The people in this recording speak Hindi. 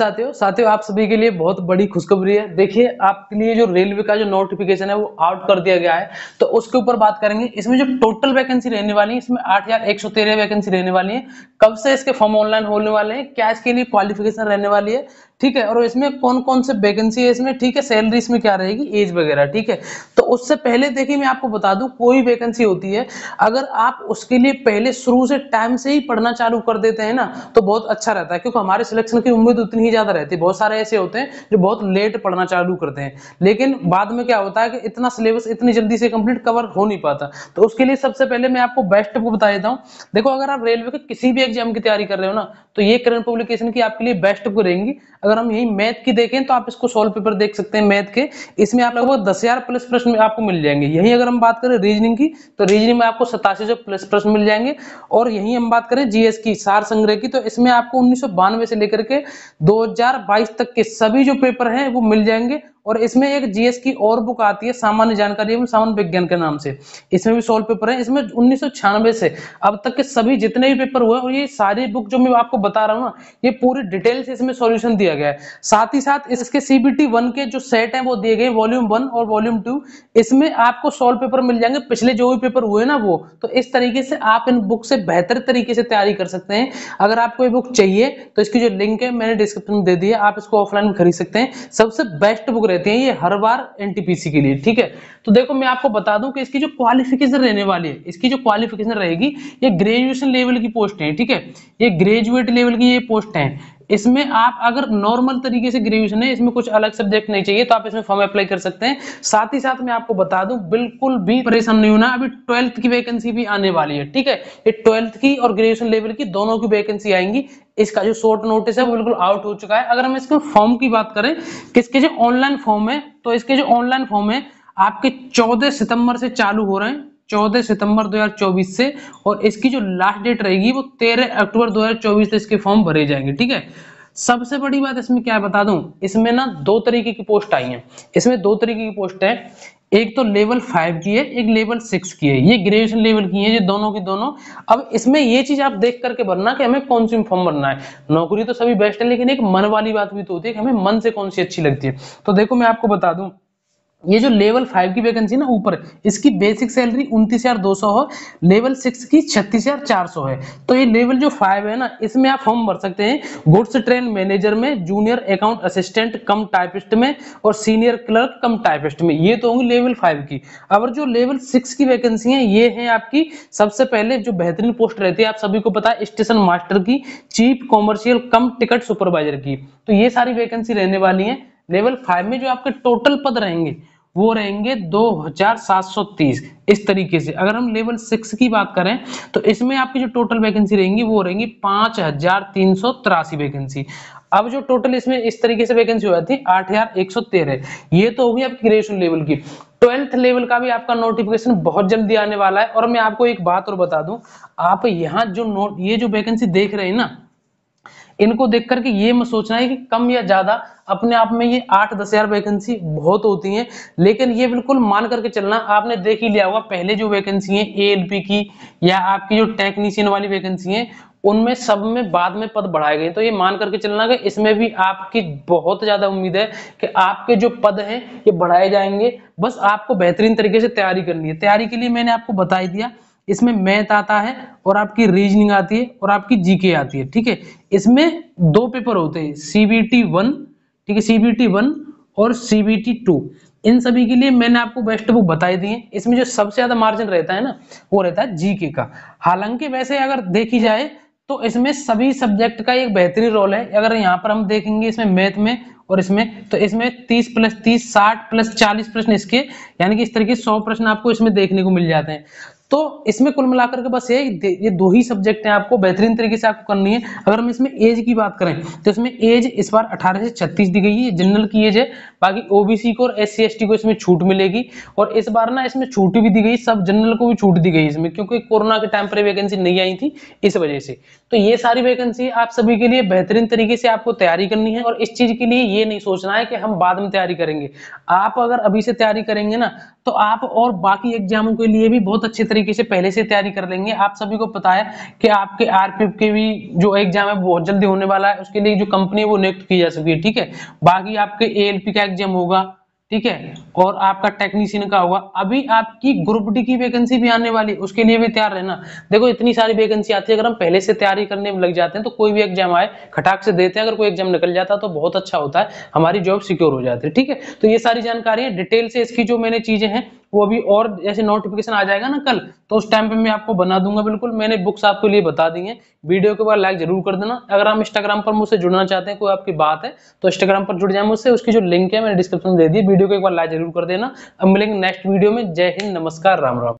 साथियों साथियों आप सभी के लिए बहुत बड़ी खुशखबरी है देखिए आपके लिए जो रेलवे का जो नोटिफिकेशन है वो आउट कर दिया गया है तो उसके ऊपर बात करेंगे इसमें जो टोटल वैकेंसी रहने वाली है इसमें आठ वैकेंसी रहने वाली है कब से इसके फॉर्म ऑनलाइन होने वाले हैं क्या इसके लिए क्वालिफिकेशन रहने वाली है ठीक है और इसमें कौन कौन से वैकेंसी है इसमें ठीक है सैलरी इसमें क्या रहेगी एज वगैरह ठीक है तो उससे पहले देखिए मैं आपको बता दूं कोई वैकेंसी होती है अगर आप उसके लिए पहले शुरू से टाइम से ही पढ़ना चालू कर देते हैं ना तो बहुत अच्छा रहता है क्योंकि हमारे सिलेक्शन की उम्मीद उतनी ही ज़्यादा रहती है बहुत सारे ऐसे होते हैं जो बहुत लेट पढ़ना चालू करते हैं लेकिन बाद में क्या होता है कि इतना सिलेबस इतनी जल्दी से कंप्लीट कवर हो नहीं पाता तो उसके लिए सबसे पहले मैं आपको बेस्ट को बता देता हूँ देखो अगर आप रेलवे के किसी भी एग्जाम की तैयारी कर रहे हो ना तो ये करंट पब्लिकेशन की आपके लिए बेस्ट को रहेंगी अगर हम यही मैथ की देखें तो आप इसको सोल्व पेपर देख सकते हैं मैथ के इसमें आप लगभग दस हजार प्लस प्रश्न आपको मिल जाएंगे यही अगर हम बात करें रीजनिंग की तो रीजनिंग में आपको सतासी सौ प्लस प्रश्न मिल जाएंगे और यही हम बात करें जीएस की सार संग्रह की तो इसमें आपको उन्नीस से लेकर के दो तक के सभी जो पेपर है वो मिल जाएंगे और इसमें एक जीएस की और बुक आती है सामान्य जानकारी एवं सामान्य विज्ञान के नाम से इसमें भी सोल्व पेपर है इसमें उन्नीस से अब तक के सभी जितने भी पेपर हुए और ये सारी बुक जो मैं आपको बता रहा हूँ ना ये पूरी डिटेल से इसमें सोल्यूशन दिया गया है साथ ही साथ इसके सीबीटी वन के जो सेट है वो दिए गए वॉल्यूम वन और वॉल्यूम टू इसमें आपको सोल्व पेपर मिल जाएंगे पिछले जो भी पेपर हुए ना वो तो इस तरीके से आप इन बुक से बेहतर तरीके से तैयारी कर सकते हैं अगर आपको ये बुक चाहिए तो इसकी जो लिंक है मैंने डिस्क्रिप्शन में दे दी है आप इसको ऑफलाइन खरीद सकते हैं सबसे बेस्ट बुक रहते हैं ये हर बार एनटीपीसी के लिए ठीक है तो देखो मैं आपको बता दूं कि इसकी जो क्वालिफिकेशन रहने वाली है इसकी जो क्वालिफिकेशन रहेगी ये ग्रेजुएशन लेवल की पोस्ट है ठीक है ये ग्रेजुएट लेवल की ये पोस्ट है इसमें आप अगर नॉर्मल तरीके से ग्रेजुएशन है इसमें कुछ अलग सब्जेक्ट नहीं चाहिए तो आप इसमें फॉर्म अप्लाई कर सकते हैं साथ ही साथ मैं आपको बता दूं बिल्कुल भी परेशान नहीं होना अभी ट्वेल्थ की वैकेंसी भी आने वाली है ठीक है ये ट्वेल्थ की और ग्रेजुएशन लेवल की दोनों की वैकेंसी आएंगी इसका जो शॉर्ट नोटिस है वो बिल्कुल आउट हो चुका है अगर हम इसके फॉर्म की बात करें किसके जो ऑनलाइन फॉर्म है तो इसके जो ऑनलाइन फॉर्म है आपके 14 सितंबर से चालू हो रहे हैं 14 सितंबर 2024 से और इसकी जो लास्ट डेट रहेगी वो 13 अक्टूबर 2024 से इसके फॉर्म भरे जाएंगे ठीक है सबसे बड़ी बात इसमें क्या बता दूं इसमें ना दो तरीके की पोस्ट आई है इसमें दो तरीके की पोस्ट है एक तो लेवल फाइव की है एक लेवल सिक्स की है ये ग्रेजुएशन लेवल की है ये दोनों की दोनों अब इसमें ये चीज आप देख करके भरना कि हमें कौन सी फॉर्म भरना है नौकरी तो सभी बेस्ट है लेकिन एक मन वाली बात भी तो होती है कि हमें मन से कौन सी अच्छी लगती है तो देखो मैं आपको बता दूं ये जो लेवल फाइव की वैकेंसी ना ऊपर इसकी बेसिक सैलरी उनतीस हजार दो सौ हो लेवल सिक्स की छत्तीस हजार चार सौ है तो ये लेवल जो फाइव है ना इसमें आप फॉर्म भर सकते हैं गुड्स ट्रेन मैनेजर में junior account assistant cum typist में और सीनियर क्लर्क कम टाइपिस्ट में ये तो होंगी लेवल फाइव की अब जो लेवल सिक्स की वैकेंसी है ये है आपकी सबसे पहले जो बेहतरीन पोस्ट रहती है आप सभी को पता है स्टेशन मास्टर की chief commercial cum ticket supervisor की तो ये सारी वैकेंसी रहने वाली है लेवल फाइव में जो आपके टोटल पद रहेंगे वो रहेंगे 2730 इस तरीके से अगर हम लेवल सिक्स की बात करें तो इसमें आपकी जो टोटल वैकेंसी रहेंगी वो रहेंगी पांच हजार तीन सौ तिरासी वैकेंसी अब जो टोटल इसमें इस तरीके से वैकेंसी हो जाती है आठ हजार एक सौ तेरह ये तो होगी आपकी ग्रेजुएशन लेवल की ट्वेल्थ लेवल का भी आपका नोटिफिकेशन बहुत जल्दी आने वाला है और मैं आपको एक बात और बता दू आप यहाँ जो नोट ये जो वैकेंसी देख रहे हैं ना इनको देख करके ये मैं सोचना है कि कम या ज्यादा अपने आप में ये आठ दस हजार वैकेंसी बहुत होती हैं लेकिन ये बिल्कुल मान करके चलना आपने देख ही लिया होगा पहले जो वैकेंसी है ए की या आपकी जो टेक्नीशियन वाली वैकेंसी है उनमें सब में बाद में पद बढ़ाए गए तो ये मान करके चलना कि इसमें भी आपकी बहुत ज्यादा उम्मीद है कि आपके जो पद हैं ये बढ़ाए जाएंगे बस आपको बेहतरीन तरीके से तैयारी करनी है तैयारी के लिए मैंने आपको बता दिया इसमें मैथ आता है और आपकी रीजनिंग आती है और आपकी जीके आती है ठीक है इसमें दो पेपर होते हैं सीबीटी वन ठीक है सीबीटी वन और सीबीटी टू इन सभी के लिए मैंने आपको बेस्ट बुक बताई दी है इसमें जो सबसे ज्यादा मार्जिन रहता है ना वो रहता है जीके का हालांकि वैसे अगर देखी जाए तो इसमें सभी सब्जेक्ट का एक बेहतरीन रोल है अगर यहाँ पर हम देखेंगे इसमें मैथ में और इसमें तो इसमें 30 प्लस 30 60 प्लस 40 प्रश्न इसके यानी कि इस तरीके 100 प्रश्न आपको इसमें देखने को मिल जाते हैं तो इसमें कुल मिलाकर के बस ये ये दो ही सब्जेक्ट हैं आपको बेहतरीन तरीके से आपको करनी है अगर हम इसमें एज की बात करें तो इसमें एज इस बार 18 से 36 दी गई है जनरल की एज है बाकी ओबीसी को और एस सी को इसमें छूट मिलेगी और इस बार ना इसमें छूट भी दी गई सब जनरल को भी छूट दी गई इसमें क्योंकि कोरोना के टाइम पर वैकेंसी नहीं आई थी इस वजह से तो ये सारी वैकेंसी आप सभी के लिए बेहतरीन तरीके से आपको तैयारी करनी है और इस चीज के लिए ये नहीं सोचना है कि हम बाद में तैयारी करेंगे आप अगर अभी से तैयारी करेंगे ना तो आप और बाकी एग्जामों के लिए भी बहुत अच्छे तरीके से पहले से तैयारी कर लेंगे आप सभी को पता है कि आपके आरपीएफ के भी जो एग्जाम है बहुत जल्दी होने वाला है उसके लिए जो कंपनी है वो नियुक्त की जा सकती है ठीक है बाकी आपके एएलपी का एग्जाम होगा ठीक है और आपका टेक्नीशियन का होगा अभी आपकी ग्रुप डी की वैकेंसी भी आने वाली उसके लिए भी तैयार रहना देखो इतनी सारी वैकेंसी आती है अगर हम पहले से तैयारी करने में लग जाते हैं तो कोई भी एग्जाम आए खटाक से देते हैं अगर कोई एग्जाम निकल जाता तो बहुत अच्छा होता है हमारी जॉब सिक्योर हो जाती है ठीक है तो ये सारी जानकारी है डिटेल से इसकी जो मैंने चीजें हैं वो अभी और जैसे नोटिफिकेशन आ जाएगा ना कल तो उस टाइम पे मैं आपको बना दूंगा बिल्कुल मैंने बुक्स आपके लिए बता दी हैं वीडियो के बाद लाइक जरूर कर देना अगर आप इंस्टाग्राम पर मुझसे जुड़ना चाहते हैं कोई आपकी बात है तो इंस्टाग्राम पर जुड़ जाए मुझसे उसकी जो लिंक है मैंने डिस्क्रिप्शन दे दी वीडियो को एक बार लाइक जरूर कर देना अब मिलेंगे नेक्स्ट वीडियो में जय हिंद नमस्कार राम राम